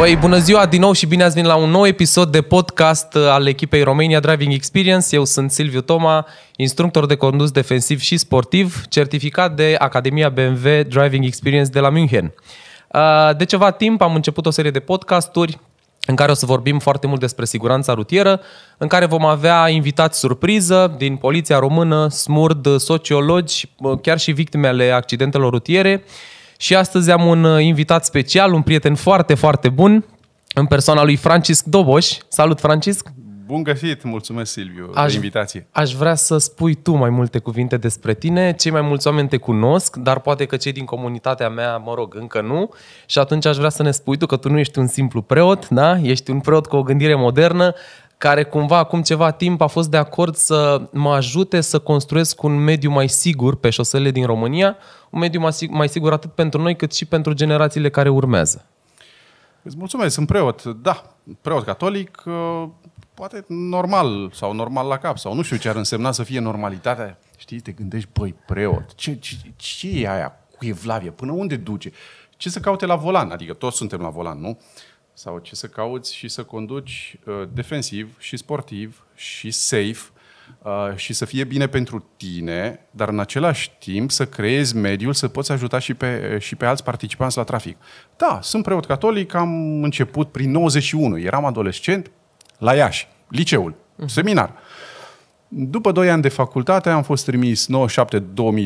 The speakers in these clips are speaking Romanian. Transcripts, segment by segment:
Păi bună ziua din nou și bine ați venit la un nou episod de podcast al echipei Romania Driving Experience. Eu sunt Silviu Toma, instructor de condus defensiv și sportiv, certificat de Academia BMW Driving Experience de la München. Uh, de ceva timp am început o serie de podcasturi în care o să vorbim foarte mult despre siguranța rutieră, în care vom avea invitați surpriză din Poliția Română, SMURD, sociologi, uh, chiar și victimele accidentelor rutiere și astăzi am un uh, invitat special, un prieten foarte, foarte bun, în persoana lui Francisc Doboș. Salut, Francisc! Bun găsit! Mulțumesc, Silviu, aș, de invitație. Aș vrea să spui tu mai multe cuvinte despre tine. Cei mai mulți oameni te cunosc, dar poate că cei din comunitatea mea, mă rog, încă nu. Și atunci aș vrea să ne spui tu că tu nu ești un simplu preot, da? Ești un preot cu o gândire modernă, care cumva acum ceva timp a fost de acord să mă ajute să construiesc un mediu mai sigur pe șosele din România, un mediu mai sigur atât pentru noi cât și pentru generațiile care urmează. Îți mulțumesc, sunt preot, da, preot catolic, ă, poate normal sau normal la cap sau nu știu ce ar însemna să fie normalitatea. Știi, te gândești, băi, preot, ce, ce, ce e aia cu Evlavie? Până unde duce? Ce să caute la volan? Adică toți suntem la volan, nu? sau ce să cauți și să conduci uh, defensiv și sportiv și safe uh, și să fie bine pentru tine, dar în același timp să creezi mediul să poți ajuta și pe, uh, și pe alți participanți la trafic. Da, sunt preot catolic, am început prin 91, eram adolescent la Iași, liceul, mhm. seminar. Uh, după 2 ani de facultate am fost trimis 97-2002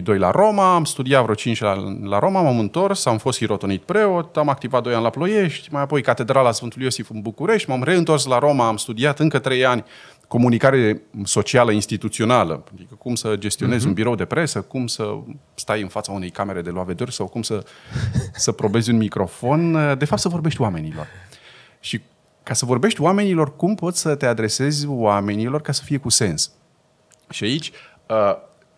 la Roma, am studiat vreo 5 la, la Roma, m-am întors, am fost hirotonit preot, am activat 2 ani la Ploiești, mai apoi Catedrala Sfântului Iosif în București, m-am reîntors la Roma, am studiat încă 3 ani comunicare socială instituțională, adică cum să gestionezi uh-huh. un birou de presă, cum să stai în fața unei camere de luat vederi sau cum să, să probezi un microfon, de fapt să vorbești oamenilor. Și ca să vorbești oamenilor, cum poți să te adresezi oamenilor ca să fie cu sens? Și aici, uh,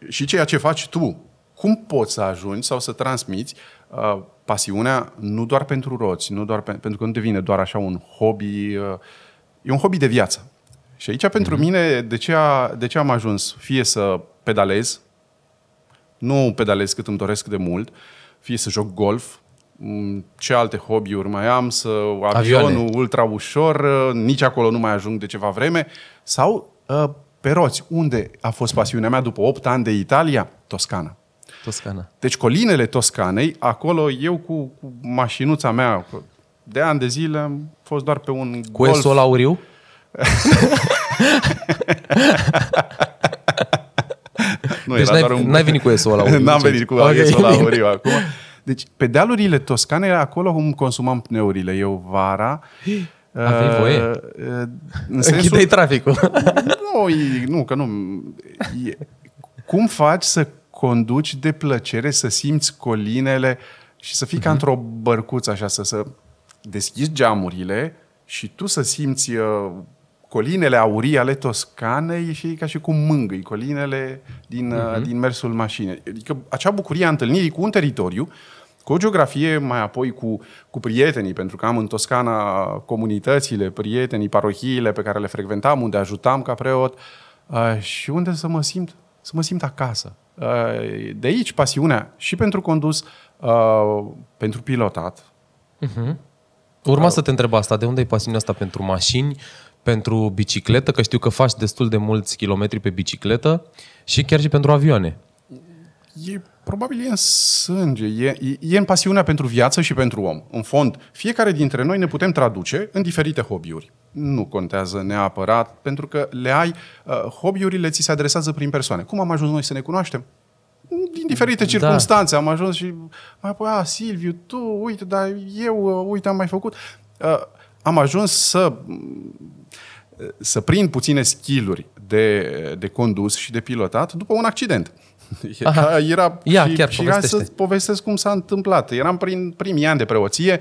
și ceea ce faci tu, cum poți să ajungi sau să transmiți uh, pasiunea nu doar pentru roți, nu doar pe, pentru că nu devine doar așa un hobby, uh, e un hobby de viață. Și aici, pentru mm-hmm. mine, de ce, a, de ce am ajuns? Fie să pedalez, nu pedalez cât îmi doresc de mult, fie să joc golf, mm, ce alte hobby-uri mai am, să avionul Avioane. ultra ușor, uh, nici acolo nu mai ajung de ceva vreme, sau uh, pe roți. Unde a fost pasiunea mea după 8 ani de Italia? Toscana. Toscana. Deci colinele Toscanei, acolo eu cu, cu mașinuța mea, de ani de zile am fost doar pe un Cu golf. Cu auriu? nu, deci n-ai, un... n-ai venit cu la Uriu. N-am deci- venit cu okay, la Uriu acum. Deci, pe dealurile Toscanei, acolo cum consumam pneurile. Eu vara Aveai voie? Uh, uh, Închidei sensul... traficul. nu, e, nu, că nu. E, cum faci să conduci de plăcere, să simți colinele și să fii uh-huh. ca mhm. într-o bărcuță așa, să, să deschizi geamurile și tu să simți uh, colinele aurii ale Toscanei și ca și cum mângâi colinele din, uh-huh. din mersul mașinii. Adică acea bucurie a întâlnirii cu un teritoriu uh, cu o geografie, mai apoi cu, cu prietenii, pentru că am în Toscana comunitățile, prietenii, parohiile pe care le frecventam, unde ajutam ca preot uh, și unde să mă simt, să mă simt acasă. Uh, de aici pasiunea și pentru condus, uh, pentru pilotat. Uh-huh. Urma să te întreb asta, de unde e pasiunea asta pentru mașini, pentru bicicletă, că știu că faci destul de mulți kilometri pe bicicletă și chiar și pentru avioane. E, probabil e în sânge, e, e în pasiunea pentru viață și pentru om. În fond, fiecare dintre noi ne putem traduce în diferite hobby-uri. Nu contează neapărat, pentru că le ai, uh, hobby-urile ți se adresează prin persoane. Cum am ajuns noi să ne cunoaștem? din diferite da. circunstanțe da. am ajuns și mai apoi, a, ah, Silviu, tu, uite, dar eu, uh, uite, am mai făcut. Uh, am ajuns să mm, să prind puține skilluri de, de condus și de pilotat după un accident. Aha. Era, Ia, și, chiar și povestește. să povestesc cum s-a întâmplat. Eram prin primii ani de preoție,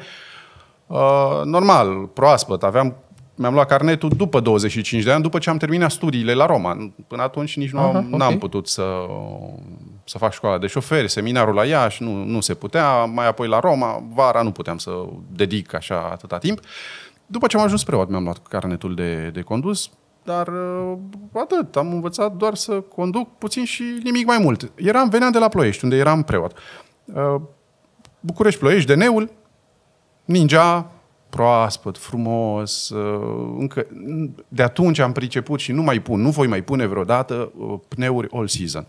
uh, normal, proaspăt, aveam mi-am luat carnetul după 25 de ani, după ce am terminat studiile la Roma. Până atunci nici nu am, okay. n-am putut să, să fac școala de șoferi, seminarul la Iași, nu, nu se putea, mai apoi la Roma, vara nu puteam să dedic așa atâta timp. După ce am ajuns preot, mi-am luat carnetul de, de condus, dar uh, atât, am învățat doar să conduc puțin și nimic mai mult. Eram, veneam de la Ploiești, unde eram preot. Uh, București-Ploiești, de neul, ninja, proaspăt, frumos. Uh, încă, de atunci am priceput și nu mai pun, nu voi mai pune vreodată pneuri all season.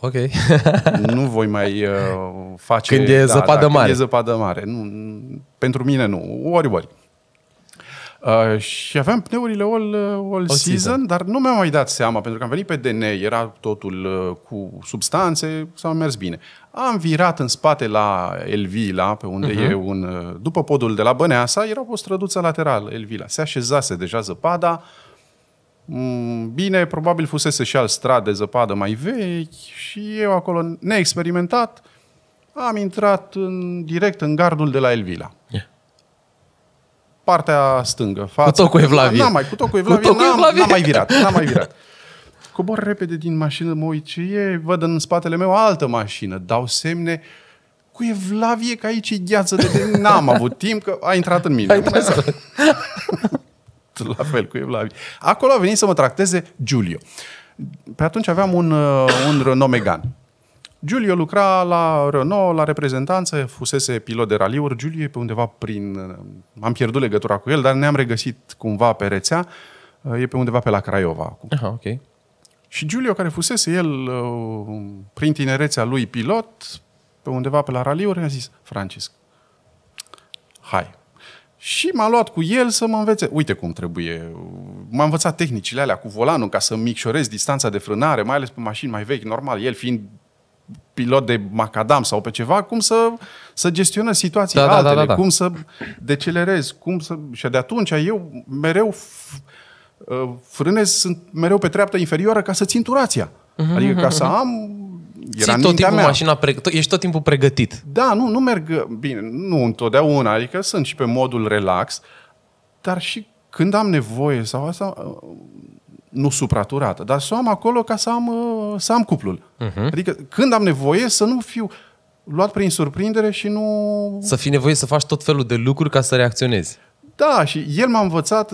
Ok. nu voi mai uh, face... Când e da, zăpadă da, mare. Când e zăpadă mare. Nu, pentru mine nu. Ori, ori. Uh, și aveam pneurile all, uh, all, all season, season, dar nu mi-am mai dat seama, pentru că am venit pe DN, era totul uh, cu substanțe, s-a mers bine. Am virat în spate la Elvila, pe unde uh-huh. e un... Uh, după podul de la Băneasa, era o străduță laterală, Elvila. Se așezase deja zăpada, mm, Bine, probabil fusese și alt strat de zăpadă mai vechi și eu acolo, neexperimentat, am intrat în, direct în gardul de la Elvila. Yeah partea stângă. Față, cu tot cu Evlavie. N-am mai, cu tot cu Evlavie. Cu tot cu Evlavie. N-am, n-am mai virat, n-am mai virat. Cobor repede din mașină, mă uit ce e, văd în spatele meu altă mașină, dau semne, cu Evlavie că aici e gheață de, de n-am avut timp, că a intrat în mine. La fel cu Evlavie. Acolo a venit să mă tracteze Giulio. Pe atunci aveam un, uh, un Renault Megane. Giulio lucra la Renault, la reprezentanță, fusese pilot de raliuri. Giulio e pe undeva prin... Am pierdut legătura cu el, dar ne-am regăsit cumva pe rețea. E pe undeva pe la Craiova acum. Aha, ok. Și Giulio, care fusese el, prin tinerețea lui pilot, pe undeva pe la raliuri, a zis, Francisc, hai. Și m-a luat cu el să mă învețe. Uite cum trebuie. M-a învățat tehnicile alea cu volanul ca să micșorez distanța de frânare, mai ales pe mașini mai vechi, normal. El fiind pilot de macadam sau pe ceva, cum să, să gestionez situații da, da, da, altele, da, da, da, da. cum să decelerezi, cum să... Și de atunci eu mereu uh, frânez, sunt mereu pe treapta inferioară ca să țin turația. Mhm, adică mhm, ca să mhm. am era tot timpul mea. mașina, preg ești tot timpul pregătit. Da, nu, nu merg uh, bine, nu întotdeauna, adică sunt și pe modul relax, dar și când am nevoie sau asta, uh, nu supraturată, dar să o am acolo ca să am, uh, să am cuplul. Uh-huh. Adică când am nevoie să nu fiu luat prin surprindere și nu... Să fii nevoie să faci tot felul de lucruri ca să reacționezi. Da, și el m-a învățat,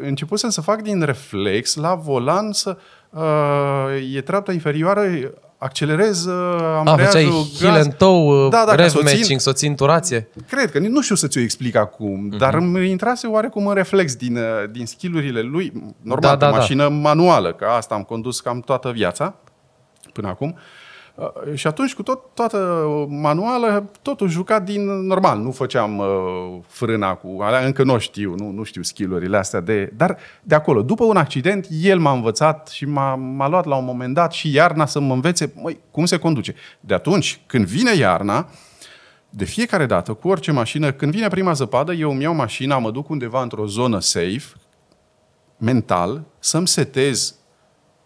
începusem să fac din reflex la volan să... Uh, e treapta inferioară, accelerez uh, ambreiajul, ah, A, gaz. Heel toe, uh, da, da, rev matching, să țin turație. Cred că, nu știu să-ți o explic acum, mm-hmm. dar îmi intrase oarecum în reflex din, uh, din skillurile lui, normal, da, da, da, mașină da. manuală, că asta am condus cam toată viața până acum. Uh, Uh, și atunci, cu tot, toată manuală, totul jucat din normal. Nu făceam uh, frâna cu... Alea încă nu știu, nu, nu știu skillurile astea de... Dar de acolo, după un accident, el m-a învățat și m-a, m-a luat la un moment dat și iarna să mă învețe măi, cum se conduce. De atunci, când vine iarna, de fiecare dată, cu orice mașină, când vine prima zăpadă, eu îmi iau mașina, mă duc undeva într-o zonă safe, mental, să-mi setez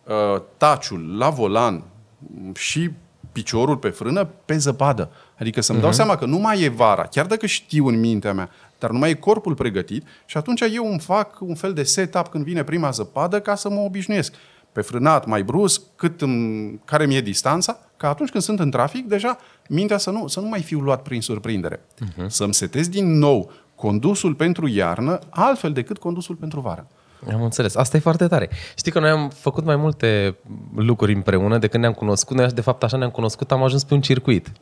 uh, taciul la volan și piciorul pe frână pe zăpadă. Adică să-mi uh-huh. dau mhm. seama că nu mai e vara, chiar dacă știu în mintea mea, dar nu mai e corpul pregătit și atunci eu îmi fac un fel de setup când vine prima zăpadă ca să mă obișnuiesc. Pe frânat, mai brusc, cât în care mi-e distanța, ca atunci când sunt în trafic, deja mintea să nu, să nu mai fiu luat prin surprindere. Uh-huh. Să-mi setez din nou condusul pentru iarnă altfel decât condusul pentru vară. Am înțeles. Asta e foarte tare. Știi că noi am făcut mai multe lucruri împreună de când ne-am cunoscut. Noi, de fapt, așa ne-am cunoscut, am ajuns pe un circuit.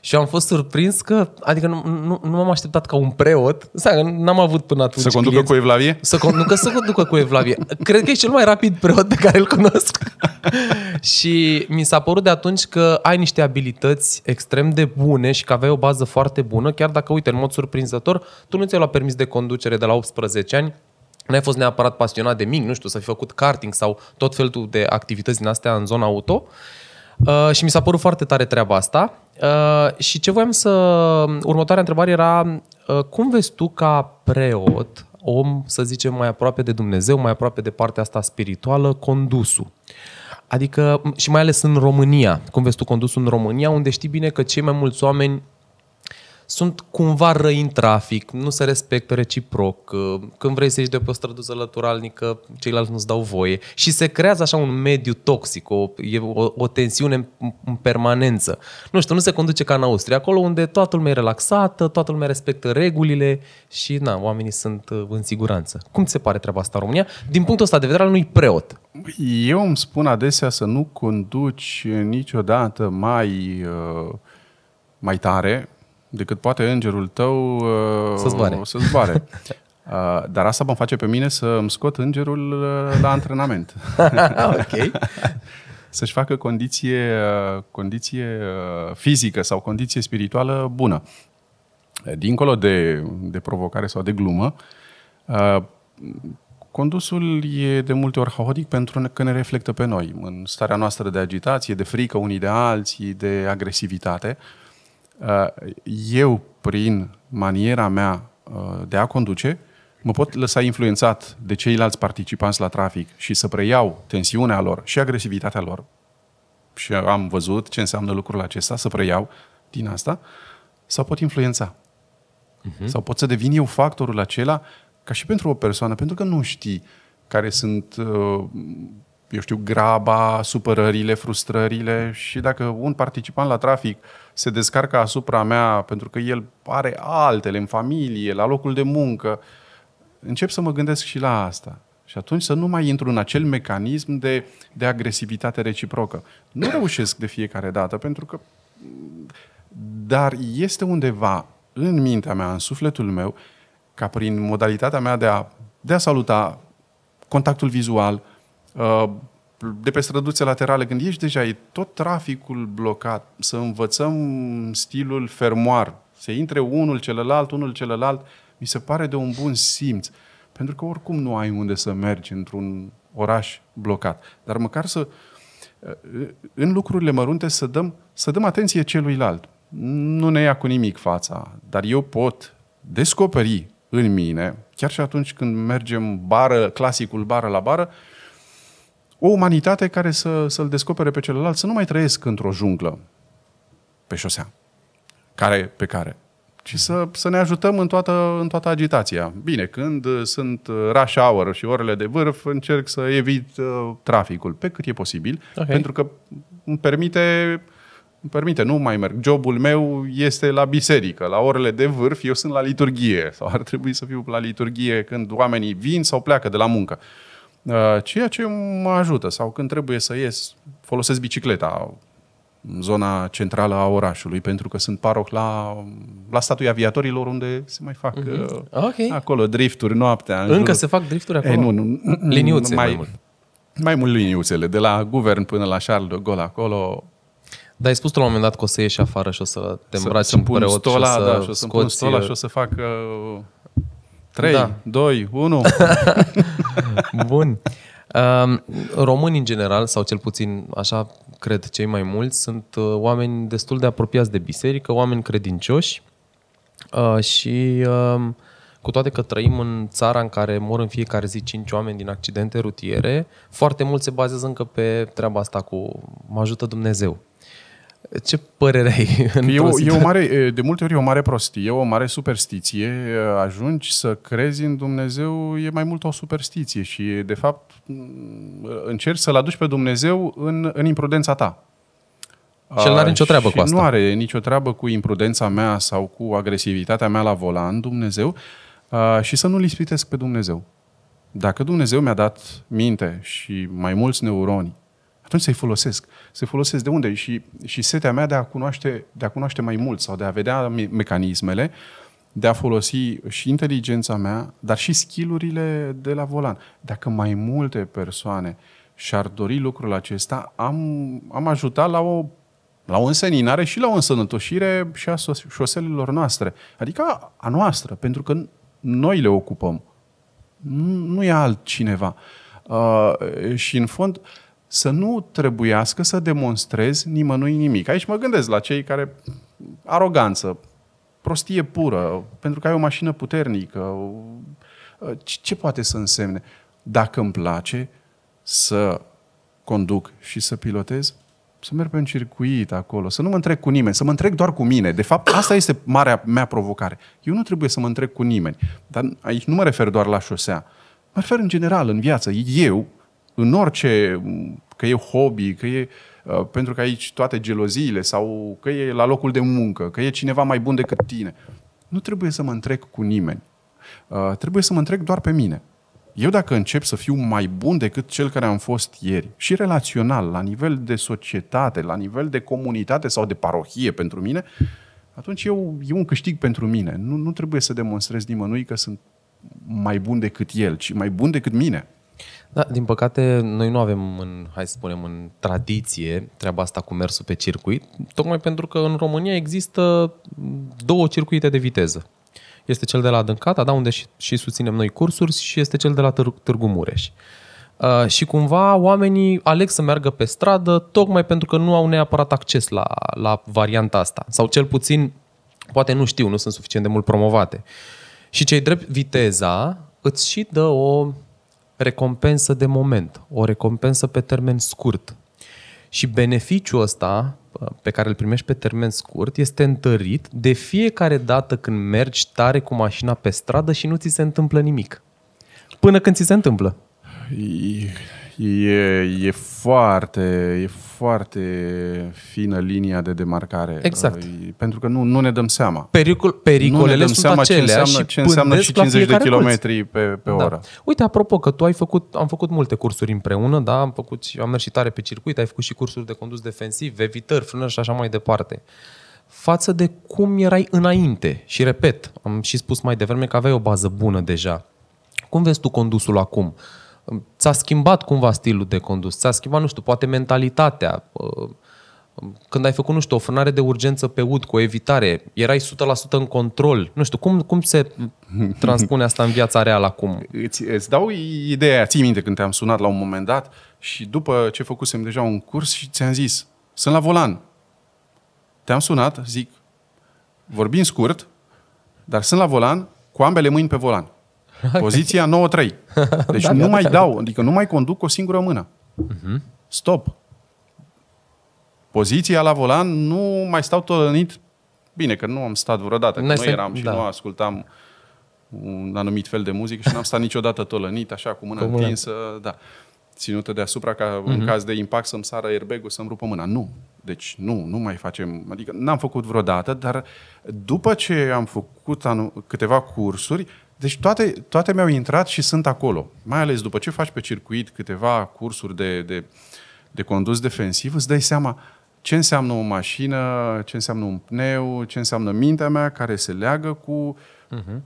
Și am fost surprins că, adică nu, nu, nu m-am așteptat ca un preot, să n-am avut până atunci Să conducă clienți, cu Evlavie? Să conducă, să conducă cu Evlavie. Cred că e cel mai rapid preot pe care îl cunosc. și mi s-a părut de atunci că ai niște abilități extrem de bune și că aveai o bază foarte bună, chiar dacă, uite, în mod surprinzător, tu nu ți-ai luat permis de conducere de la 18 ani, n-ai fost neapărat pasionat de mic, nu știu, să fi făcut karting sau tot felul de activități din astea în zona auto. Uh, și mi s-a părut foarte tare treaba asta. Uh, și ce voiam să... Următoarea întrebare era uh, cum vezi tu ca preot, om, să zicem, mai aproape de Dumnezeu, mai aproape de partea asta spirituală, condusul? Adică, și mai ales în România, cum vezi tu condusul în România, unde știi bine că cei mai mulți oameni sunt cumva răi în trafic, nu se respectă reciproc, ă, când vrei să ieși de pe o străduță lăturalnică, ceilalți nu-ți dau voie. Și se creează așa un mediu toxic, o, o, o tensiune în, în permanență. Nu știu, nu se conduce ca în Austria, acolo unde toată lumea e relaxată, toată lumea respectă regulile și na, oamenii sunt ă, în siguranță. Cum ți se pare treaba asta în România? Din punctul ăsta de vedere al unui preot. Eu îmi spun adesea să nu conduci niciodată mai, ă, mai tare, decât poate îngerul tău uh, să zboare. Să zboare. Uh, dar asta mă face pe mine să îmi scot îngerul uh, la antrenament. ok. Să-și facă condiție, condiție fizică sau condiție spirituală bună. Dincolo de, de provocare sau de glumă, condusul e de multe ori haotic pentru că ne reflectă pe noi, în starea noastră de agitație, de frică unii de alții, de agresivitate. Uh, Uh, eu, prin maniera mea uh, de a conduce, mă pot lăsa influențat de ceilalți participanți la trafic și să preiau tensiunea lor și agresivitatea lor. Și am văzut ce înseamnă lucrul acesta, să preiau din asta, sau pot influența. Uh-huh. Sau pot să devin eu factorul acela ca și pentru o persoană, pentru că nu știi care sunt uh, eu știu, graba, supărările, frustrările și dacă un participant la trafic se descarcă asupra mea pentru că el are altele în familie, la locul de muncă, încep să mă gândesc și la asta. Și atunci să nu mai intru în acel mecanism de, de agresivitate reciprocă. Nu reușesc de fiecare dată, pentru că. Dar este undeva în mintea mea, în sufletul meu, ca prin modalitatea mea de a, de a saluta contactul vizual, uh, Uh, de pe străduțe laterale, când ești deja, e tot traficul blocat, să învățăm stilul fermoar, să intre unul celălalt, unul celălalt, mi se pare de un bun simț. Pentru că oricum nu ai unde să mergi într-un oraș blocat. Dar măcar să, uh, în lucrurile mărunte, să dăm, să dăm atenție celuilalt. Nu ne ia cu nimic fața, dar eu pot descoperi în mine, chiar și atunci când mergem bară, clasicul bară la bară, o umanitate care să, să-l descopere pe celălalt, să nu mai trăiesc într-o junglă pe șosea, care pe care, ci să, să ne ajutăm în toată, în toată agitația. Bine, când uh, sunt uh, rush hour și orele de vârf, încerc să evit uh, traficul pe cât e posibil, okay. pentru că îmi permite îmi permite, nu mai merg. Jobul meu este la biserică, la orele de vârf, eu sunt la liturghie sau ar trebui să fiu la liturghie când oamenii vin sau pleacă de la muncă. Uh, Uh, ceea ce mă ajută. Sau când trebuie să ies, folosesc bicicleta în zona centrală a orașului, pentru că sunt paroh la, la statuia aviatorilor, unde se mai fac mm-hmm. okay. acolo drifturi noaptea. În Încă jur. se fac drifturi eh, acolo? E, nu, nu, liniuțe mai, mai mult. Mai mult liniuțele, de la guvern până la Charles de Gaulle acolo, dar ai spus la un moment dat că o să ieși afară și o să te îmbraci să, în preot și o să da, și o să scoți... stola uh, și o să fac uh, 3, da. 2, 1. Bun. Um, românii în general, sau cel puțin așa cred cei mai mulți, sunt uh, oameni destul de apropiați de biserică, oameni credincioși uh, și um, cu toate că trăim în țara în care mor în fiecare zi 5 oameni din accidente rutiere, foarte mult se bazează încă pe treaba asta cu mă ajută Dumnezeu. Ce părere ai? E o, e o mare, de multe ori e o mare prostie, o mare superstiție. Ajungi să crezi în Dumnezeu, e mai mult o superstiție și, de fapt, mm, încerci să-L aduci pe Dumnezeu în, în imprudența ta. Și el nu are nicio treabă cu asta. Nu are nicio treabă cu imprudența mea sau cu agresivitatea mea la volan, Dumnezeu, și să nu-L ispitesc pe Dumnezeu. Dacă Dumnezeu mi-a dat minte și mai mulți neuroni atunci să-i folosesc. să folosesc de unde? Și, și setea mea de a, cunoaște, de a cunoaște mai mult sau de a vedea me- mecanismele, de a folosi și inteligența mea, dar și skillurile de la volan. Dacă mai multe persoane și-ar dori lucrul acesta, am, am ajutat la o, la o înseninare și la o însănătoșire și a șoselelor noastre. Adică a noastră, pentru că noi le ocupăm. Nu, nu e altcineva. Uh, și în fond, uh, să nu trebuiască să demonstrezi nimănui nimic. Aici mă gândesc la cei care aroganță, prostie pură, pentru că ai o mașină puternică, ă, ce poate să însemne? Dacă îmi place să conduc și să pilotez, să merg pe un circuit acolo, să nu mă întreg cu nimeni, să mă întreg doar cu mine. De fapt, asta este marea mea provocare. Eu nu trebuie să mă întreg cu nimeni. Dar aici nu mă refer doar la șosea. Mă refer în general, în viață. Eu, în orice, că e hobby, că e uh, pentru că aici toate geloziile sau că e la locul de muncă, că e cineva mai bun decât tine. Nu trebuie să mă întrec cu nimeni. Uh, trebuie să mă întrec doar pe mine. Eu dacă încep să fiu mai bun decât cel care am fost ieri, și relațional, la nivel de societate, la nivel de comunitate sau de parohie pentru mine, atunci eu, e un câștig pentru mine. Nu, nu trebuie să demonstrez nimănui că sunt mai bun decât el, ci mai bun decât mine. Da, din păcate, noi nu avem, în, hai să spunem, în tradiție treaba asta cu mersul pe circuit, tocmai pentru că în România există două circuite de viteză. Este cel de la Dâncata, da, unde și, și susținem noi cursuri, și este cel de la Târ- Târgu Mureș. Uh, și cumva oamenii aleg să meargă pe stradă tocmai pentru că nu au neapărat acces la, la varianta asta. Sau cel puțin, poate nu știu, nu sunt suficient de mult promovate. Și cei drept viteza îți și dă o recompensă de moment, o recompensă pe termen scurt. Și beneficiul ăsta pe care îl primești pe termen scurt este întărit de fiecare dată când mergi tare cu mașina pe stradă și nu ți se întâmplă nimic. Până când ți se întâmplă. E, e, e foarte, e foarte fină linia de demarcare. Exact. Uh, pentru că nu, nu ne dăm seama. Pericol, pericolele nu ne dăm sunt seama ce înseamnă, și ce înseamnă și 50 de kilometri pe, pe da. oră. Uite, apropo, că tu ai făcut, am făcut multe cursuri împreună, da? am, făcut, am mers și tare pe circuit, ai făcut și cursuri de condus defensiv, evitări, frânări și așa mai departe față de cum erai înainte. Și repet, am și spus mai devreme că aveai o bază bună deja. Cum vezi tu condusul acum? Uh, ți-a schimbat cumva stilul de condus, ți-a schimbat, nu știu, poate mentalitatea. Uh, când ai făcut, nu știu, o frânare de urgență pe ud cu o evitare, erai 100% în control. Nu știu, cum, cum se transpune asta în viața reală acum? Îți, îți dau ideea, ții minte când te-am sunat la un moment dat și după ce făcusem deja un curs și ți-am zis, sunt la volan. Te-am sunat, zic, vorbim scurt, dar sunt la volan cu ambele mâini pe volan. Poziția 9-3. Deci da, nu da, mai da. dau, adică nu mai conduc o singură mână. Uh-huh. Stop. Poziția la volan nu mai stau tolănit. Bine că nu am stat vreodată, că nu eram și da. nu ascultam un anumit fel de muzică și n-am stat niciodată tolănit, așa, cu mâna cu întinsă, mâna. da, ținută deasupra ca uh-huh. în mhm. caz de impact să-mi sară airbag-ul, să-mi rupă mâna. Nu. Deci nu, nu mai facem, adică n-am făcut vreodată, dar după ce am făcut anu- câteva cursuri, deci toate, toate mi-au intrat și sunt acolo. Mai ales după ce faci pe circuit câteva cursuri de, de, de condus defensiv, îți dai seama ce înseamnă o mașină, ce înseamnă un pneu, ce înseamnă mintea mea care se leagă cu, uh-huh.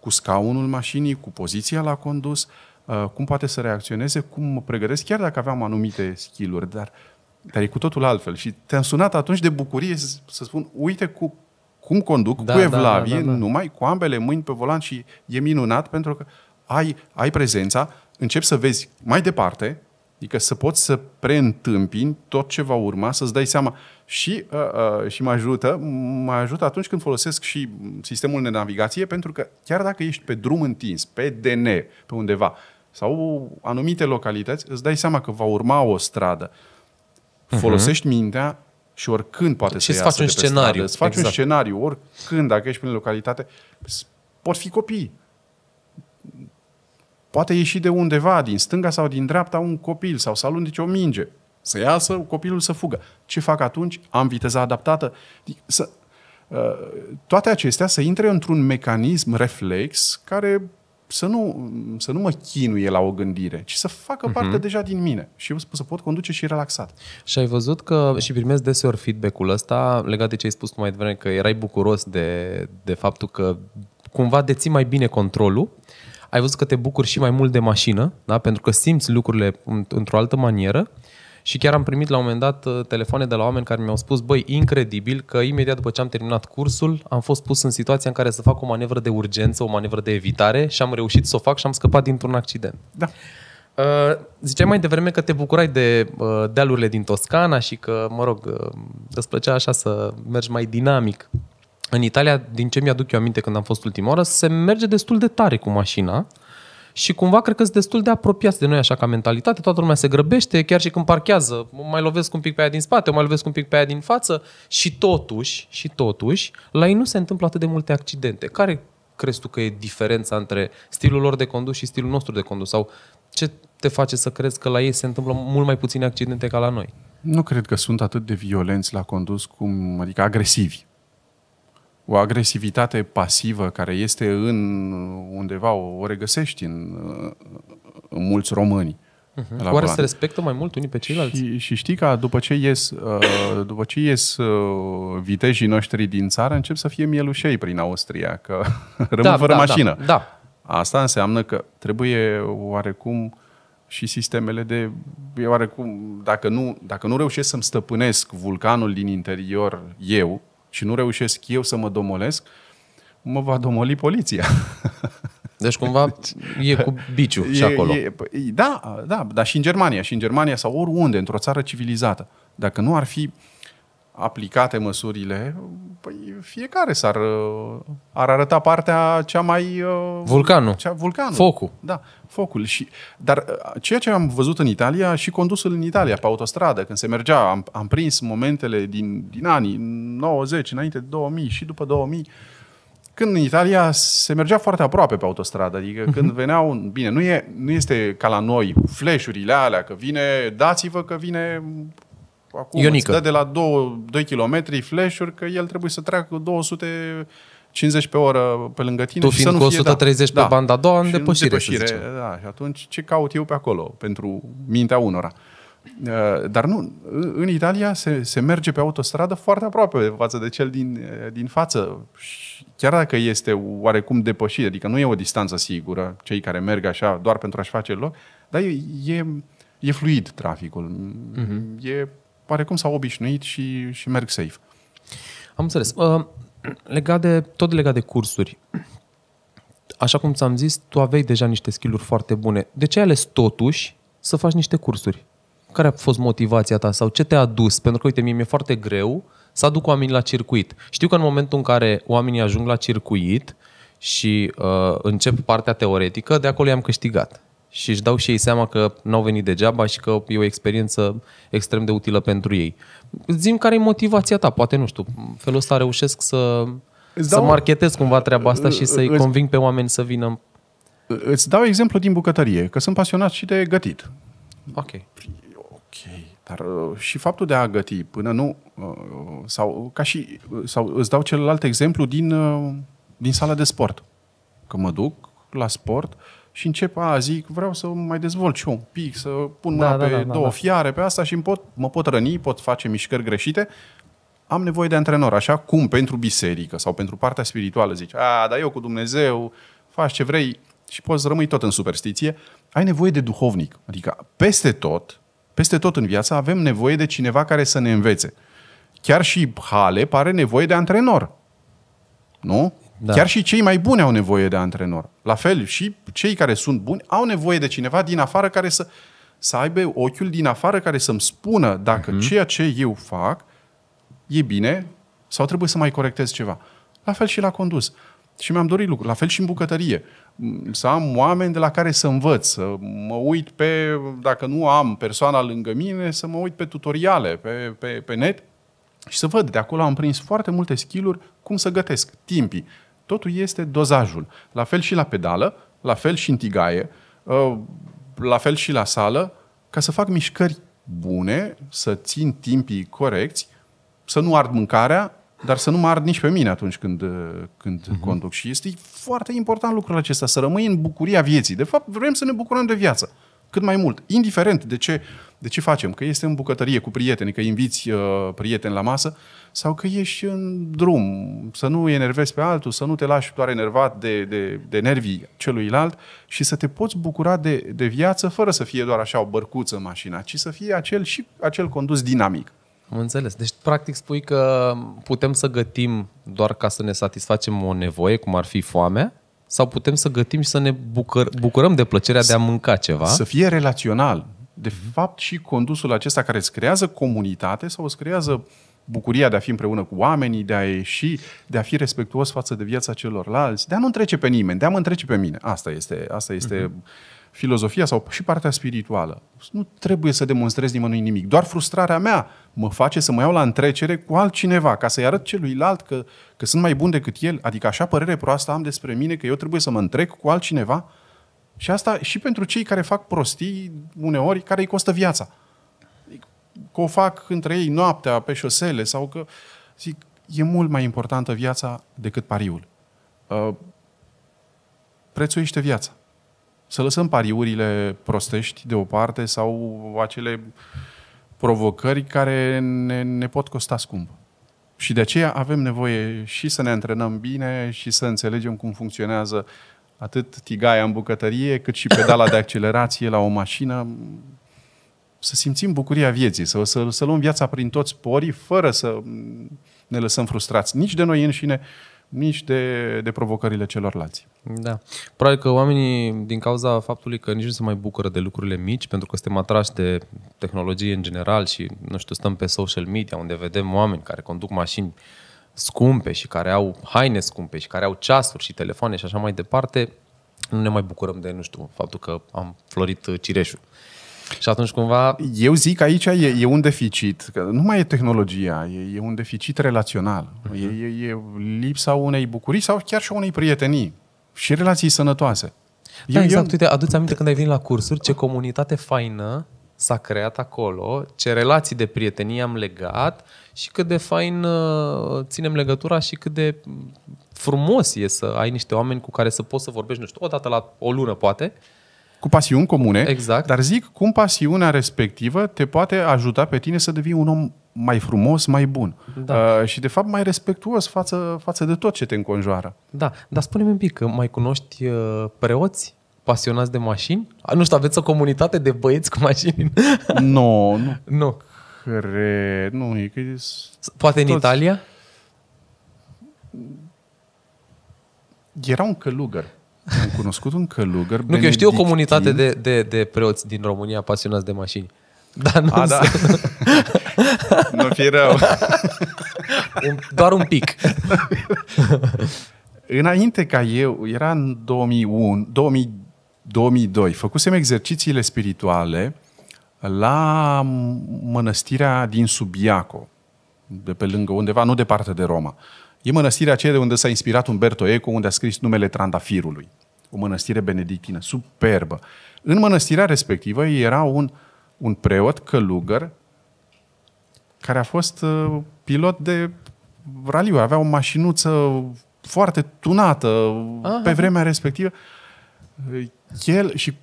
cu scaunul mașinii, cu poziția la condus, uh, cum poate să reacționeze, cum mă pregătesc, chiar dacă aveam anumite skill-uri, dar, dar e cu totul altfel. Și te-am sunat atunci de bucurie să, să spun, uite cu cum conduc da, cu da, Evlavie, da, da, da, da. numai cu ambele mâini pe volan și e minunat pentru că ai, ai prezența, începi să vezi mai departe, adică să poți să preîntâmpini tot ce va urma, să-ți dai seama. Și, uh, uh, și mă ajută, mă ajută atunci când folosesc și sistemul de navigație, pentru că chiar dacă ești pe drum întins, pe DN, pe undeva, sau anumite localități, îți dai seama că va urma o stradă. Mhm. Folosești mintea, și oricând poate și să iasă faci un de pe scenariu. Stradă. Îți faci exact. un scenariu, oricând, dacă ești prin localitate, pot fi copii. Poate ieși de undeva, din stânga sau din dreapta, un copil sau să alundice o minge. Să iasă, copilul să fugă. Ce fac atunci? Am viteza adaptată? Să, uh, toate acestea să intre într-un mecanism reflex care să nu, să nu mă chinuie la o gândire, ci să facă uh-huh. parte deja din mine și eu să pot conduce și relaxat. Și ai văzut că și primesc deseori feedback-ul ăsta legat de ce ai spus tu mai devreme, că erai bucuros de, de faptul că cumva deții mai bine controlul, ai văzut că te bucuri și mai mult de mașină, da? pentru că simți lucrurile într-o altă manieră și chiar am primit la un moment dat uh, telefoane de la oameni care mi-au spus, băi, incredibil că imediat după ce am terminat cursul, am fost pus în situația în care să fac o manevră de urgență, o manevră de evitare și am reușit să o fac și am scăpat dintr-un accident. Da. Uh, ziceai mai devreme că te bucurai de uh, dealurile din Toscana și că, mă rog, uh, îți plăcea așa să mergi mai dinamic. În Italia, din ce mi-aduc eu aminte când am fost ultima oară, se merge destul de tare cu mașina și cumva cred că sunt destul de apropiați de noi așa ca mentalitate, toată lumea se grăbește, chiar și când parchează, mai lovesc un pic pe aia din spate, mai lovesc un pic pe aia din față și totuși, și totuși, la ei nu se întâmplă atât de multe accidente. Care crezi tu că e diferența între stilul lor de condus și stilul nostru de condus? Sau ce te face să crezi că la ei se întâmplă mult mai puține accidente ca la noi? Nu cred că sunt atât de violenți la condus, cum, adică agresivi o agresivitate pasivă care este în undeva, o, o regăsești în, în mulți români. Uh-huh. Oare se respectă mai mult unii pe ceilalți? Și, și știi că după ce ies, uh, după ce ies uh, vitejii noștri din țară, încep să fie mielușei prin Austria, că rămân da, fără da, da mașină. Da, da. Asta înseamnă că trebuie oarecum și sistemele de... Oarecum, dacă nu, dacă nu reușesc să-mi stăpânesc vulcanul din interior eu, și nu reușesc eu să mă domolesc, mă va domoli poliția. Deci cumva e cu biciu e, și acolo. E, da, da, dar și în Germania, și în Germania sau oriunde, într-o țară civilizată. Dacă nu ar fi aplicate măsurile, păi fiecare s-ar uh, ar arăta partea cea mai... Uh, vulcanul. Cea, vulcanul. Focul. Da focul. Și, dar uh, ceea ce am văzut în Italia și condusul în Italia, pe autostradă, când se mergea, am, am prins momentele din, din anii 90, înainte de 2000 și după 2000, când în Italia se mergea foarte aproape pe autostradă, adică mhm. când veneau, bine, nu, e, nu este ca la noi fleșurile alea, că vine, dați-vă că vine acum, Ionică. îți dă de la 2 km flash că el trebuie să treacă 200 50 pe oră pe lângă tine. Tu fiind să nu cu 130 fie, da, pe da, banda a doua, în depășire, depășire să Da, și atunci ce caut eu pe acolo pentru mintea unora? Uh, dar nu, în Italia se, se merge pe autostradă foarte aproape față de cel din, uh, din față. Și chiar dacă este oarecum depășit, adică nu e o distanță sigură, cei care merg așa doar pentru a-și face loc, dar e, e, e fluid traficul. Uh-huh. E, oarecum s-au obișnuit și, și merg safe. Am înțeles. Uh, Legat de, tot legat de cursuri, așa cum ți-am zis, tu aveai deja niște skill foarte bune. De ce ai ales totuși să faci niște cursuri? Care a fost motivația ta sau ce te-a dus? Pentru că, uite, mie mi-e foarte greu să aduc oamenii la circuit. Știu că în momentul în care oamenii ajung la circuit și uh, încep partea teoretică, de acolo i-am câștigat și își dau și ei seama că n-au venit degeaba și că e o experiență extrem de utilă pentru ei. Zim care e motivația ta, poate nu știu, felul ăsta reușesc să, dau, să marketez cumva treaba asta și să-i îți, conving pe oameni să vină. Îți dau exemplu din bucătărie, că sunt pasionat și de gătit. Ok. Ok, dar uh, și faptul de a găti până nu, uh, sau ca și, uh, sau îți dau celălalt exemplu din, din sala de sport. Că mă duc la sport, uh, și încep, a, zic, vreau să mai dezvolt și un pic, să pun da, mâna da, pe da, da, două da. fiare, pe asta și îmi pot, mă pot răni, pot face mișcări greșite, am nevoie de antrenor, așa cum pentru biserică sau pentru partea spirituală zici, a, dar eu cu Dumnezeu faci ce vrei și poți rămâi tot în superstiție, ai nevoie de duhovnic. Adică peste tot, peste tot în viață avem nevoie de cineva care să ne învețe. Chiar și Hale pare nevoie de antrenor. Nu? Da. Chiar și cei mai buni au nevoie de antrenor. La fel, și cei care sunt buni au nevoie de cineva din afară care să, să aibă ochiul din afară care să-mi spună dacă uh-huh. ceea ce eu fac e bine sau trebuie să mai corectez ceva. La fel și la condus. Și mi-am dorit lucruri. La fel și în bucătărie. Să am oameni de la care să învăț, să mă uit pe, dacă nu am persoana lângă mine, să mă uit pe tutoriale, pe, pe, pe net și să văd. De acolo am prins foarte multe skill cum să gătesc timpii, Totul este dozajul. La fel și la pedală, la fel și în tigaie, uh, la fel și la sală, ca să fac mișcări bune, să țin timpii corecți, să nu ard mâncarea, dar să nu mă ard nici pe mine atunci când, uh, când uh-huh. conduc. Și este foarte important lucrul acesta, să rămâi în bucuria vieții. De fapt, vrem să ne bucurăm de viață cât mai mult, indiferent de ce de ce facem? Că ești în bucătărie cu prieteni, că inviți uh, prieteni la masă sau că ești în drum, să nu enervezi pe altul, să nu te lași doar enervat de, de, de nervii celuilalt și să te poți bucura de, de viață fără să fie doar așa o bărcuță mașina, ci să fie acel și acel condus dinamic. Am înțeles. Deci, practic, spui că putem să gătim doar ca să ne satisfacem o nevoie, cum ar fi foamea, sau putem să gătim și să ne bucăr- bucurăm de plăcerea S- de a mânca ceva. Să fie relațional de fapt și condusul acesta care îți creează comunitate sau îți creează bucuria de a fi împreună cu oamenii, de a ieși, de a fi respectuos față de viața celorlalți, de a nu întrece pe nimeni, de a mă întrece pe mine. Asta este, asta este mm-hmm. filozofia sau și partea spirituală. Nu trebuie să demonstrez nimănui nimic. Doar frustrarea mea mă face să mă iau la întrecere cu altcineva, ca să-i arăt celuilalt că, că sunt mai bun decât el. Adică așa părere proastă am despre mine, că eu trebuie să mă întrec cu altcineva. Uh, și asta și pentru cei care fac prostii, uneori, care îi costă viața. Că o fac între ei noaptea, pe șosele, sau că... Zic, e mult mai importantă viața decât pariul. Uh, prețuiește viața. Să lăsăm pariurile prostești deoparte sau acele provocări care ne, ne pot costa scump. Și de aceea avem nevoie și să ne antrenăm bine și să înțelegem cum funcționează uh, Atât tigaia în bucătărie, cât și pedala de accelerație la o mașină. Să simțim bucuria vieții, să, să, să luăm viața prin toți porii, fără să ne lăsăm frustrați nici de noi înșine, nici de, de provocările celorlalți. Da. Probabil că oamenii, din cauza faptului că nici nu se mai bucură de lucrurile mici, pentru că suntem atrași de tehnologie în general și, nu știu, stăm pe social media unde vedem oameni care conduc mașini scumpe și care au haine scumpe și care au ceasuri și telefoane și așa mai departe, nu ne mai bucurăm de, nu știu, faptul că am florit uh, cireșul. Și atunci cumva... Eu zic aici e, e un deficit, că nu mai e tehnologia, e, e un deficit relațional. Uh-huh. E, e, e lipsa unei bucurii sau chiar și unei prietenii și relații sănătoase. Da, eu, exact. Eu... Uite, adu-ți aminte când ai venit la cursuri, ce comunitate faină s-a creat acolo, ce relații de prietenie am legat și cât de fain uh, ținem legătura și cât de frumos e să ai niște oameni cu care să poți să vorbești, nu știu, o dată la o lună poate, cu pasiuni comune, exact. dar zic cum pasiunea respectivă te poate ajuta pe tine să devii un om mai frumos, mai bun da. uh, și de fapt mai respectuos față, față de tot ce te înconjoară. Da, dar spune-mi un pic, mai cunoști uh, preoți pasionați de mașini? A, nu știu, aveți o comunitate de băieți cu mașini? No, nu. nu. Cred, nu, e că Poate toți... în Italia? Era un călugăr. Am cunoscut un călugăr. nu, că eu știu o comunitate de, de, de preoți din România pasionați de mașini. Dar nu A, da. nu fi rău. un, doar un pic. Înainte ca eu, era în 2001, 2000, 2002, făcusem exercițiile spirituale la mănăstirea din Subiaco, de pe lângă undeva, nu departe de Roma. E mănăstirea aceea de unde s-a inspirat Umberto Eco, unde a scris numele Trandafirului. O mănăstire benedictină, superbă. În mănăstirea respectivă era un, un preot călugăr care a fost uh, pilot de raliu. Avea o mașinuță foarte tunată Aha. pe vremea respectivă. Ă, el și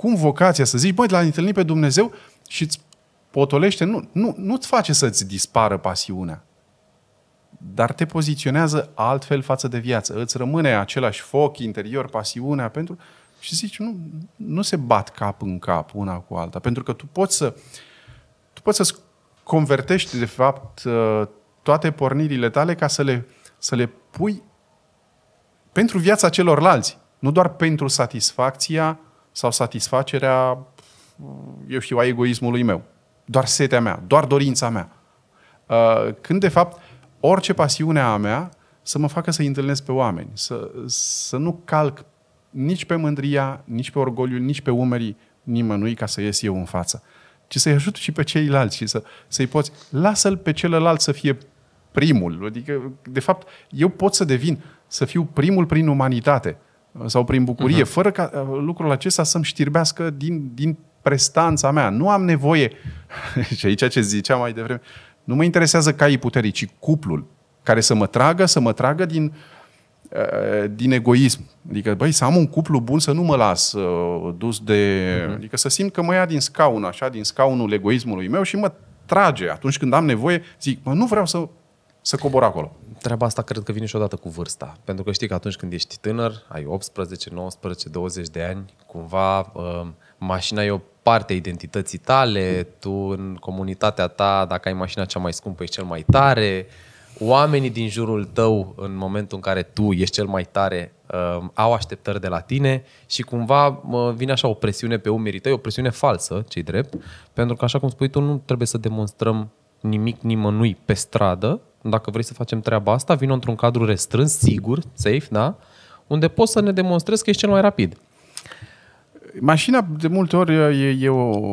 cum vocația să zici, băi, l-a întâlnit pe Dumnezeu și îți potolește, nu, nu, nu-ți face să-ți dispară pasiunea. Dar te poziționează altfel față de viață. Îți rămâne același foc interior, pasiunea pentru... Și zici, nu, nu se bat cap în cap una cu alta. Pentru că tu poți să tu poți să convertești, de fapt, uh, toate pornirile tale ca să le, să le pui pentru viața celorlalți. Nu doar pentru satisfacția sau satisfacerea, mm, eu știu, a egoismului meu. Doar setea mea, doar dorința mea. Uh, când, de fapt, orice pasiune a mea să mă facă să întâlnesc pe oameni, să, să nu calc nici pe mândria, nici pe orgoliul, nici pe umerii nimănui ca să ies eu în față, ci să-i ajut și pe ceilalți și să, să-i poți... Lasă-l pe celălalt să fie primul. Adică, de fapt, eu pot să devin, să fiu primul prin umanitate – sau prin bucurie, uh-huh. fără ca uh, lucrul acesta să-mi știrbească din, din prestanța mea. Nu am nevoie, și aici ce ziceam mai devreme, nu mă interesează caii puterii, ci cuplul care să mă tragă, să mă tragă din, uh, din egoism. Adică, băi, să am un cuplu bun, să nu mă las uh, dus de... Uh-huh. Adică să simt că mă ia din scaun, așa, din scaunul egoismului meu și mă trage. Atunci când am nevoie, zic, mă, nu vreau să să cobor acolo. Treaba asta cred că vine și odată cu vârsta. Pentru că știi că atunci când ești tânăr, ai 18, 19, 20 de ani, cumva uh, mașina e o parte a identității tale, tu în comunitatea ta, dacă ai mașina cea mai scumpă, ești cel mai tare, oamenii din jurul tău, în momentul în care tu ești cel mai tare, uh, au așteptări de la tine și cumva vine așa o presiune pe umerii tăi, o presiune falsă, cei drept, pentru că așa cum spui tu, nu trebuie să demonstrăm nimic nimănui pe stradă, dacă vrei să facem treaba asta, vină într-un cadru restrâns, sigur, safe, da? Unde poți să ne demonstrezi că ești cel mai rapid. Mașina, de multe ori, e, e o,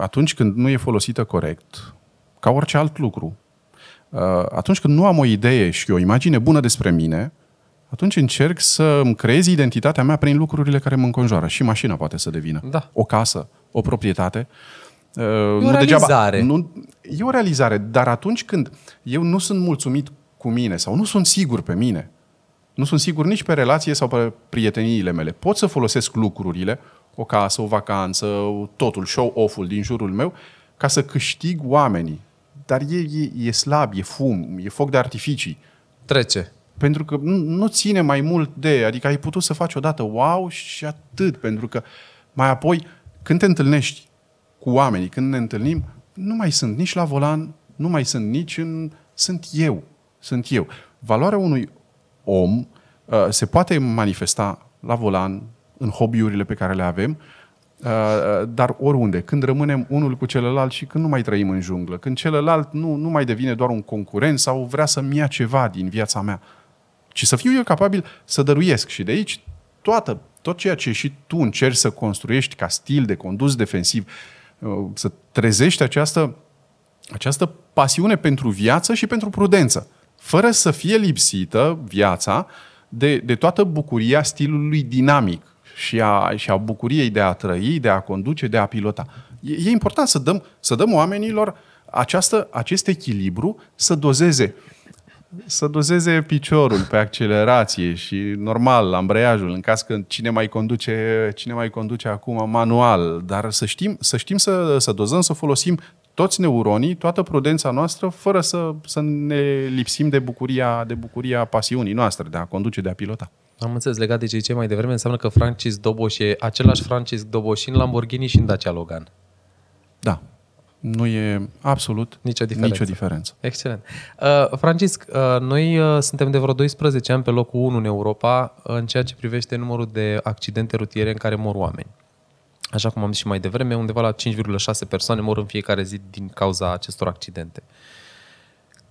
atunci când nu e folosită corect, ca orice alt lucru, uh, atunci când nu am o idee și o imagine bună despre mine, atunci încerc să îmi creez identitatea mea prin lucrurile care mă înconjoară. Și mașina poate să devină. Da. O casă, o proprietate. Uh, Uh, e o nu realizare. Degeaba, nu, e o realizare, dar atunci când eu nu sunt mulțumit cu mine sau nu sunt sigur pe mine, nu sunt sigur nici pe relație sau pe prieteniile mele, pot să folosesc lucrurile, o casă, o vacanță, totul, show-off-ul din jurul meu, ca să câștig oamenii. Dar e, e, e slab, e fum, e foc de artificii. Trece pentru că nu, nu ține mai mult de, adică ai putut să faci odată wow și atât, pentru că mai apoi când te întâlnești cu oamenii, când ne întâlnim, nu mai sunt nici la volan, nu mai sunt nici în... Sunt eu. Sunt eu. Valoarea unui om uh, se poate manifesta la volan, în hobby-urile pe care le avem, uh, dar oriunde, când rămânem unul cu celălalt și când nu mai trăim în junglă, când celălalt nu, nu mai devine doar un concurent sau vrea să-mi ia ceva din viața mea, ci să fiu eu capabil să dăruiesc. Și de aici toată, tot ceea ce și tu încerci să construiești ca stil de condus defensiv, uh, Uh, să trezești această, această pasiune pentru viață și pentru prudență, fără să fie lipsită viața de, de toată bucuria stilului dinamic și a, și a bucuriei de a trăi, de a conduce, de a pilota. E, e important să dăm, să dăm oamenilor această, acest echilibru, să dozeze să dozeze piciorul pe accelerație și normal, ambreiajul, în caz că cine mai conduce, cine mai conduce acum manual, dar să știm, să, știm să, să dozăm, să folosim toți neuronii, toată prudența noastră, fără să, să ne lipsim de bucuria, de bucuria pasiunii noastre, de a conduce, de a pilota. Am înțeles, legat de ce ziceai mai devreme, înseamnă că Francis Doboș e același Francis Doboș și în Lamborghini și în Dacia Logan. Da, nu e absolut nicio diferență. Nicio diferență. Excelent. Uh, Francisc, uh, noi uh, suntem de vreo 12 ani pe locul 1 în Europa uh, în ceea ce privește numărul de accidente rutiere în care mor oameni. Așa cum am zis și mai devreme, undeva la 5,6 persoane mor în fiecare zi din cauza acestor accidente.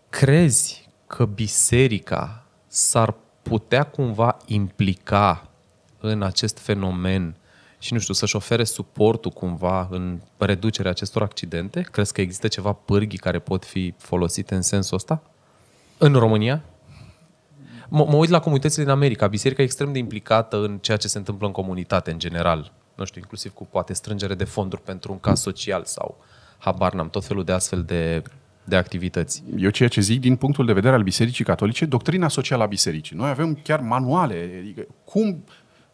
Crezi că biserica s-ar putea cumva implica în acest fenomen și, nu știu, să-și ofere suportul cumva în reducerea acestor accidente? Crezi că există ceva pârghii care pot fi folosite în sensul ăsta? În România? Mă, mă uit la comunitățile din America. Biserica e extrem de implicată în ceea ce se întâmplă în comunitate, în general. Nu știu, inclusiv cu poate strângere de fonduri pentru un caz social sau habar n-am, tot felul de astfel de de activități. Eu ceea ce zic din punctul de vedere al Bisericii Catolice, doctrina socială a Bisericii. Noi avem chiar manuale, adică cum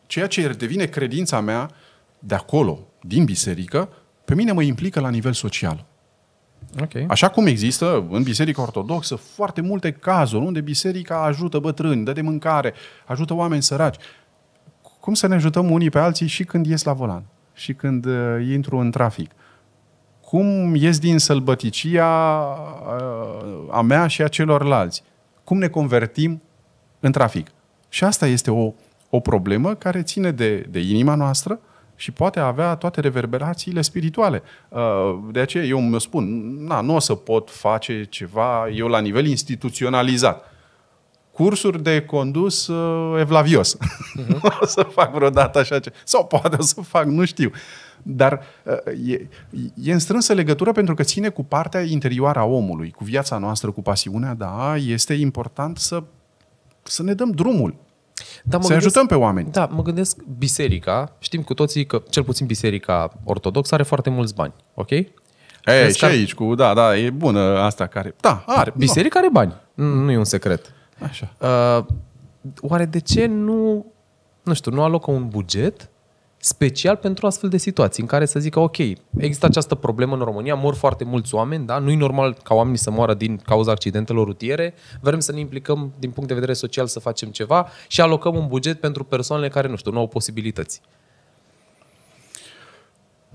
ceea ce devine credința mea de acolo, din biserică, pe mine mă implică la nivel social. Okay. Așa cum există în Biserica Ortodoxă foarte multe cazuri unde biserica ajută bătrâni, dă de mâncare, ajută oameni săraci. Cum să ne ajutăm unii pe alții și când ies la volan, și când uh, intru în trafic? Cum ies din sălbăticia uh, a mea și a celorlalți? Cum ne convertim în trafic? Și asta este o o problemă care ține de, de inima noastră și poate avea toate reverberațiile spirituale. Uh, de aceea eu mă spun, na, nu o să pot face ceva eu la nivel instituționalizat. Cursuri de condus uh, evlavios. Mhm. Uh-huh. nu o să fac vreodată așa ce. Sau poate o să fac, nu știu. Dar uh, e, e în strânsă legătură pentru că ține cu partea interioară a omului, cu viața noastră, cu pasiunea, da, este important să, să ne dăm drumul dar mă să gândesc, ajutăm pe oameni. Da, mă gândesc, biserica, știm cu toții că cel puțin biserica ortodoxă are foarte mulți bani, ok? Ei, și ar... aici cu, da, da, e bună asta care... Da, are. Biserica are bani, nu e un secret. Așa. Uh, oare de ce nu, nu știu, nu alocă un buget special pentru astfel de situații în care să zică, ok, există această problemă în România, mor foarte mulți oameni, da? nu e normal ca oamenii să moară din cauza accidentelor rutiere, vrem să ne implicăm din punct de vedere social să facem ceva și alocăm un buget pentru persoanele care, nu știu, nu au posibilități.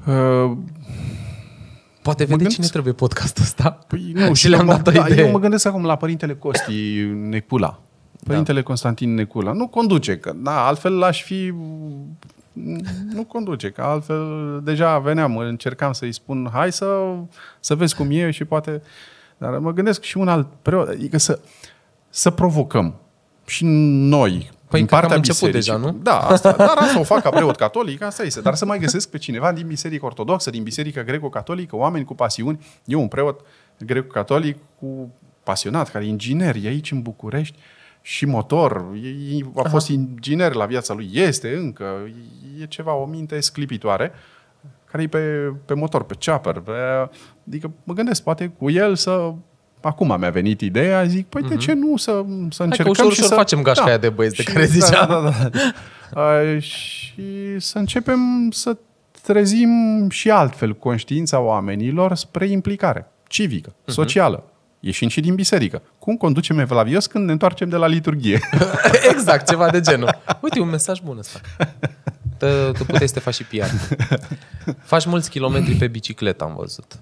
Uh... Poate vede gândesc... cine trebuie podcastul ăsta. Păi, nu, și le-am dat o da, idee. Eu mă gândesc acum la părintele Costi Necula. Da. Părintele da. Constantin Necula. Nu conduce, că da, altfel l aș fi nu conduce, că altfel deja veneam, încercam să-i spun, hai să, să vezi cum e și poate... Dar mă gândesc și un alt preot, adică să, să provocăm și noi, Păi în partea am început deja, nu? Da, asta, dar asta o fac ca preot catolic, asta este. Dar să mai găsesc pe cineva din biserică ortodoxă, din biserica greco-catolică, oameni cu pasiuni. Eu, un preot greco-catolic cu pasionat, care e inginer, e aici în București și motor, a fost inginer la viața lui, este încă, e ceva, o minte sclipitoare, care e pe, pe motor, pe ceapăr. Pe, adică mă gândesc, poate cu el să acum mi-a venit ideea, zic, păi uh-huh. de mhm. ce nu să, să încercăm Hai ușor, și ușor să... facem gașca da. de băieți de și, care da, ziceam. Da, da, da. uh, și să începem să trezim și altfel conștiința oamenilor spre implicare civică, uh-huh. socială, ieșim și din biserică. Cum conducem evlavios când ne întoarcem de la liturghie? exact, ceva de genul. Uite, un mesaj bun ăsta. că, că puteai să te faci și PR. Faci mulți kilometri pe bicicletă, am văzut.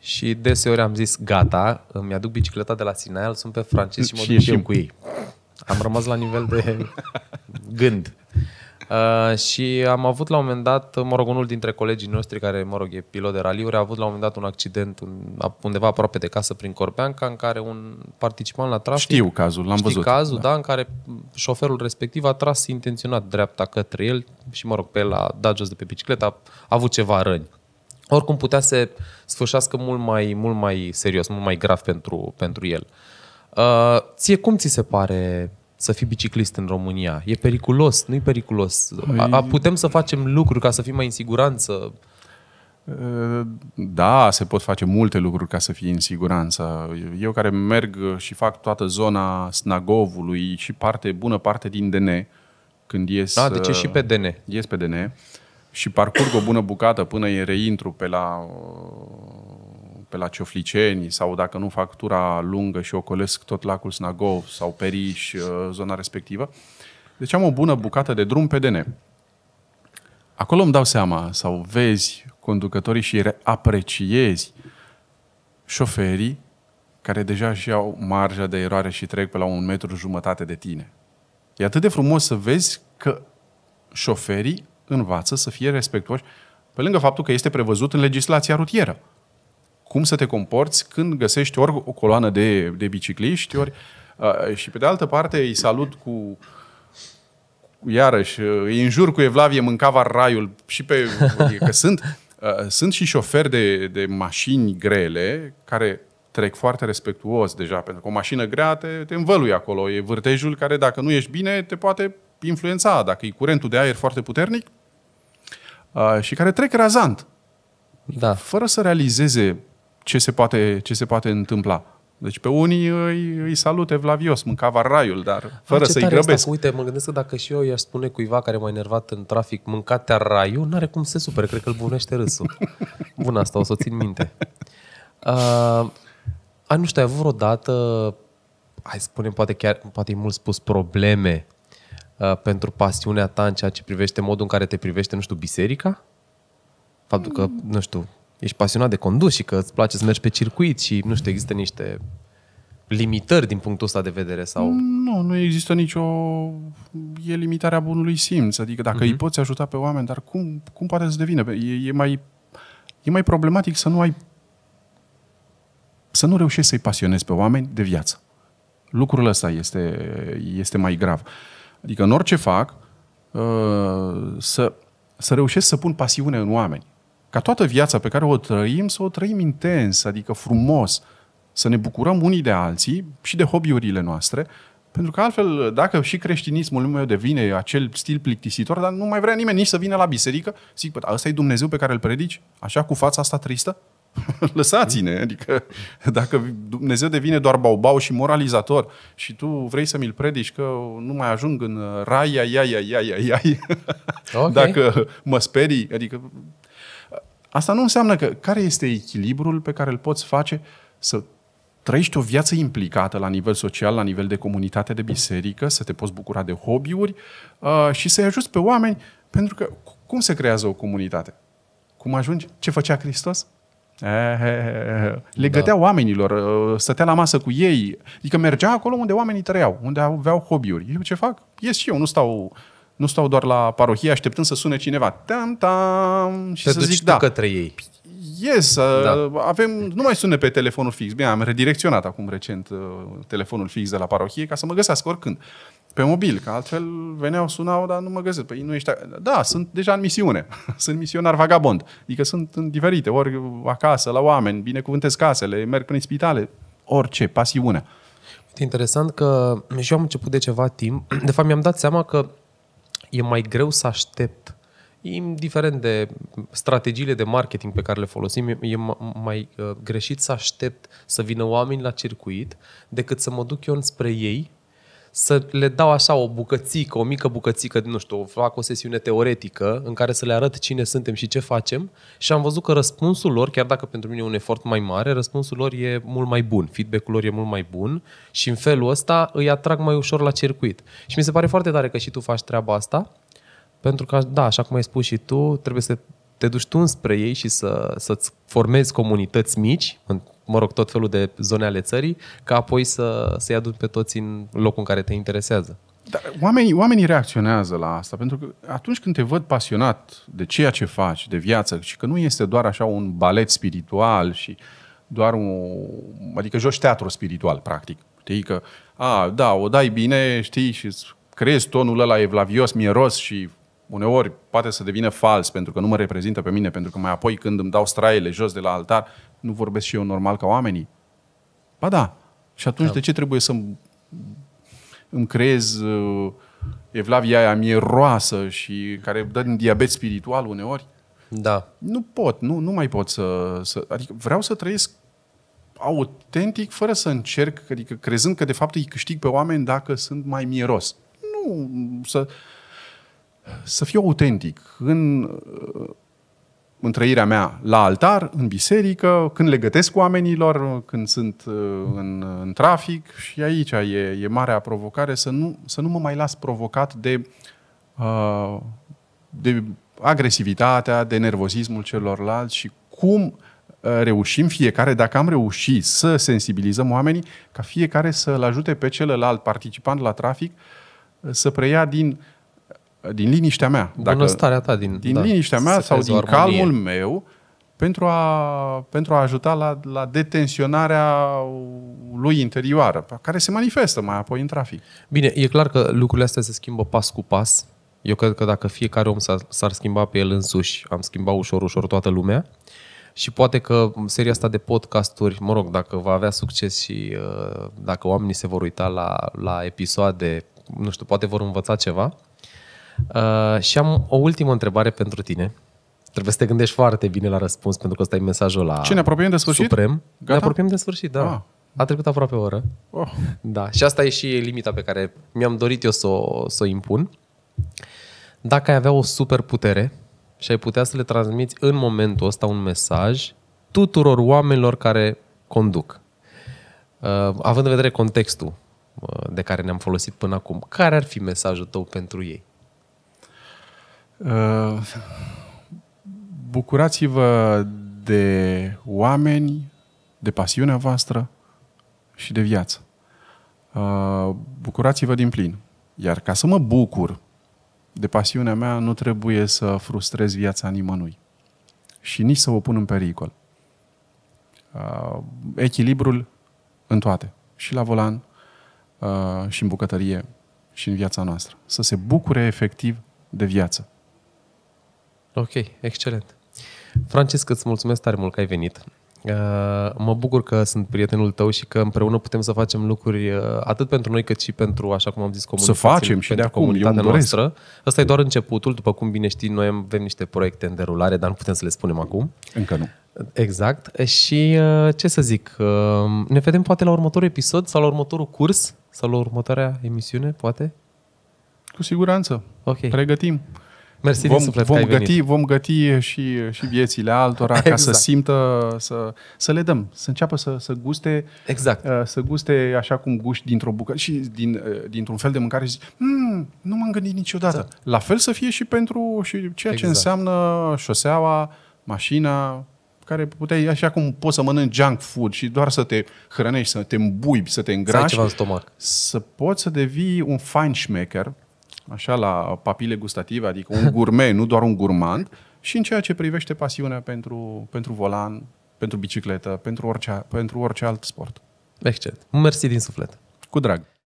Și deseori am zis, gata, îmi aduc bicicleta de la Sinaial, sunt pe francez și mă duc și eu cu ei. Am rămas la nivel de gând. Uh, și am avut la un moment dat, mă rog, unul dintre colegii noștri care, mă rog, e pilot de raliuri, a avut la un moment dat un accident undeva aproape de casă prin Corbeanca în care un participant la trafic... Știu cazul, l-am știi văzut. cazul, da. da, în care șoferul respectiv a tras intenționat dreapta către el și, mă rog, pe el a dat jos de pe bicicletă, a, a avut ceva răni. Oricum putea să sfârșească mult mai, mult mai serios, mult mai grav pentru, pentru el. Uh, ție cum ți se pare să fii biciclist în România. E periculos, nu e periculos. A, a, putem să facem lucruri ca să fim mai în siguranță. Ă, da, se pot face multe lucruri ca să fii în siguranță. Eu care merg și fac toată zona Snagovului și parte, bună parte din DN, când ies... Da, deci ce și pe ă, DN. Ies pe DN și parcurg o bună bucată până e reintru pe la pe la Ciofliceni sau dacă nu fac tura lungă și ocolesc tot lacul Snagov sau Periș, uh, zona respectivă. Deci am o bună bucată de drum pe DN. Acolo îmi dau seama sau vezi conducătorii și apreciezi șoferii care deja și au marja de eroare și trec pe la un metru jumătate de tine. E atât de frumos să vezi că șoferii învață să fie respectuoși, pe lângă faptul că este prevăzut în legislația rutieră cum să te comporți când găsești ori o coloană de, de bicicliști, ori... Uh, și pe de altă parte îi salut cu iarăși, îi înjur cu Evlavie mâncava raiul și pe... că sunt, uh, sunt și șoferi de, de mașini grele care trec foarte respectuos deja, pentru că o mașină grea te, te învălui acolo. E vârtejul care, dacă nu ești bine, te poate influența. Dacă e curentul de aer foarte puternic, uh, și care trec razant. Da. Fără să realizeze ce se poate, ce se poate întâmpla. Deci pe unii îi, îi salute Vlavios, mâncava raiul, dar fără să-i grăbesc. Asta, uite, mă gândesc că dacă și eu i-aș spune cuiva care m-a enervat în trafic mâncatea raiul, nu are cum să se supere, cred că îl bunește râsul. Bun, asta o să o țin minte. Uh, a, nu știu, ai avut vreodată, hai să spunem, poate chiar, poate e mult spus, probleme uh, pentru pasiunea ta în ceea ce privește modul în care te privește, nu știu, biserica? Faptul că, nu știu, ești pasionat de condus și că îți place să mergi pe circuit și, nu știu, există niște limitări din punctul ăsta de vedere? sau? Nu, nu există nicio... E limitarea bunului simț. Adică dacă uh-huh. îi mhm. poți ajuta pe oameni, dar cum, cum poate să devină? E, e, mai, e mai problematic să nu ai... să nu reușești să-i pasionezi pe oameni de viață. Lucrul ăsta este, este mai grav. Adică în orice fac, ă, să, să reușesc să pun pasiune în oameni ca toată viața pe care o trăim, să o trăim intens, adică frumos, să ne bucurăm unii de alții și de hobby-urile noastre, pentru că altfel, dacă și creștinismul meu devine acel stil plictisitor, dar nu mai vrea nimeni nici să vină la biserică, zic, păi, ăsta e Dumnezeu pe care îl predici? Așa, cu fața asta tristă? Lăsați-ne, adică dacă Dumnezeu devine doar baubau și moralizator și tu vrei să mi-l predici că nu mai ajung în rai, ai, ia, ia, ia, ia, ia, okay. dacă mă sperii, adică Asta nu înseamnă că care este echilibrul pe care îl poți face să trăiești o viață implicată la nivel social, la nivel de comunitate de biserică, să te poți bucura de hobby-uri uh, și să-i ajuți pe oameni, pentru că cum se creează o comunitate? Cum ajungi? Ce făcea Hristos? Eh, Le eh, eh, gătea da. oamenilor, uh, stătea la masă cu ei, adică mergea acolo unde oamenii trăiau, unde aveau hobby-uri. Eu ce fac? Ies și eu, nu stau nu stau doar la parohie așteptând să sune cineva. Tam, tam, și Te să duci zic da. către ei. Yes, da. avem, nu mai sune pe telefonul fix. Bine, am redirecționat acum recent uh, telefonul fix de la parohie ca să mă găsească oricând. Pe mobil, că altfel veneau, sunau, dar nu mă găsesc. Păi nu ești... Da, sunt deja în misiune. sunt misionar vagabond. Adică sunt în diferite, ori acasă, la oameni, binecuvântez casele, merg prin spitale, orice, pasiunea. Interesant că și eu am început de ceva timp. De fapt, mi-am dat seama că e mai greu să aștept. Indiferent de strategiile de marketing pe care le folosim, e mai uh, greșit să aștept să vină oameni la circuit decât să mă duc eu spre ei să le dau așa o bucățică, o mică bucățică, nu știu, fac o sesiune teoretică în care să le arăt cine suntem și ce facem și am văzut că răspunsul lor, chiar dacă pentru mine e un efort mai mare, răspunsul lor e mult mai bun, feedback-ul lor e mult mai bun și în felul ăsta îi atrag mai ușor la circuit. Și mi se pare foarte tare că și tu faci treaba asta, pentru că, da, așa cum ai spus și tu, trebuie să te duci tu înspre ei și să, să-ți formezi comunități mici, mă rog, tot felul de zone ale țării, ca apoi să, să-i aduci pe toți în locul în care te interesează. Dar oamenii, oamenii reacționează la asta, pentru că atunci când te văd pasionat de ceea ce faci, de viață, și că nu este doar așa un balet spiritual și doar un... adică joci teatru spiritual, practic. Știi că, a, da, o dai bine, știi, și crezi tonul ăla evlavios, mieros și uneori poate să devină fals pentru că nu mă reprezintă pe mine, pentru că mai apoi când îmi dau straiele jos de la altar, nu vorbesc și eu normal ca oamenii? Ba da. Și atunci da. de ce trebuie să îmi creez uh, evlavia aia mieroasă și care dă în diabet spiritual uneori? Da. Nu pot, nu, nu mai pot să, să... Adică vreau să trăiesc autentic, fără să încerc, adică crezând că de fapt îi câștig pe oameni dacă sunt mai mieros. Nu, să, să fiu autentic în, întrăirea mea la altar, în biserică, când le gătesc oamenilor, când sunt uh, în, în trafic și aici e, e marea provocare să nu, să nu mă mai las provocat de, uh, de agresivitatea, de nervozismul celorlalți și cum uh, reușim fiecare, dacă am reușit să sensibilizăm oamenii, ca fiecare să-l ajute pe celălalt participant la trafic să preia din din liniștea mea. Dacă, Bunăstarea ta. Din, din da, liniștea mea sau din armonie. calmul meu pentru a, pentru a ajuta la, la detensionarea lui interioară, care se manifestă mai apoi în trafic. Bine, e clar că lucrurile astea se schimbă pas cu pas. Eu cred că dacă fiecare om s-ar, s-ar schimba pe el însuși, am schimbat ușor, ușor toată lumea. Și poate că seria asta de podcasturi, mă rog, dacă va avea succes și uh, dacă oamenii se vor uita la, la episoade, nu știu, poate vor învăța ceva Uh, și am o ultimă întrebare pentru tine. Trebuie să te gândești foarte bine la răspuns, pentru că ăsta e mesajul la Ce, ne apropiem de sfârșit? Suprem. Gata? Ne apropiem de sfârșit, da. Ah. A trecut aproape o oră. Oh. Da. Și asta e și limita pe care mi-am dorit eu să o, să o impun. Dacă ai avea o super putere și ai putea să le transmiți în momentul ăsta un mesaj tuturor oamenilor care conduc, uh, având în vedere contextul uh, de care ne-am folosit până acum, care ar fi mesajul tău pentru ei? Bucurați-vă de oameni, de pasiunea voastră și de viață. Uh, bucurați-vă din plin. Iar ca să mă bucur de pasiunea mea, nu trebuie să frustrez viața nimănui și nici să o pun în pericol. Uh, echilibrul în toate, și la volan, uh, și în bucătărie, și în viața noastră. Să se bucure efectiv de viață. Ok, excelent. Francisc, îți mulțumesc tare mult că ai venit. Uh, mă bucur că sunt prietenul tău și că împreună putem să facem lucruri uh, atât pentru noi cât și pentru, așa cum am zis, comunitatea Să facem și de acum, comunitatea noastră. Asta e doar începutul. După cum bine știi, noi avem niște proiecte în derulare, dar nu putem să le spunem acum. Încă nu. Exact. Și uh, ce să zic, ne vedem poate la următorul episod sau la următorul curs sau la următoarea emisiune, poate? Cu siguranță. Ok. Pregătim. Mersi vom, din suflet vom, că ai găti, venit. vom găti și, și viețile altora exact. ca să exact. simtă, să, să le dăm, să înceapă să, să guste exact. Uh, să guste așa cum guști dintr-o bucată și din, uh, dintr-un fel de mâncare și zici, mmm, nu m-am gândit niciodată. Exact. La fel să fie și pentru și ceea exact. ce înseamnă șoseaua, mașina, care puteai, așa cum poți să mănânci junk food și doar să te hrănești, să te îmbuibi, să te îngrași, să, ceva în stomac. să poți să devii un fine schmecker, așa la papile gustative, adică un gourmet, nu doar un gurmand, și în ceea ce privește pasiunea pentru, pentru volan, pentru bicicletă, pentru orice, pentru orice alt sport. Excelent. Mersi din suflet. Cu drag.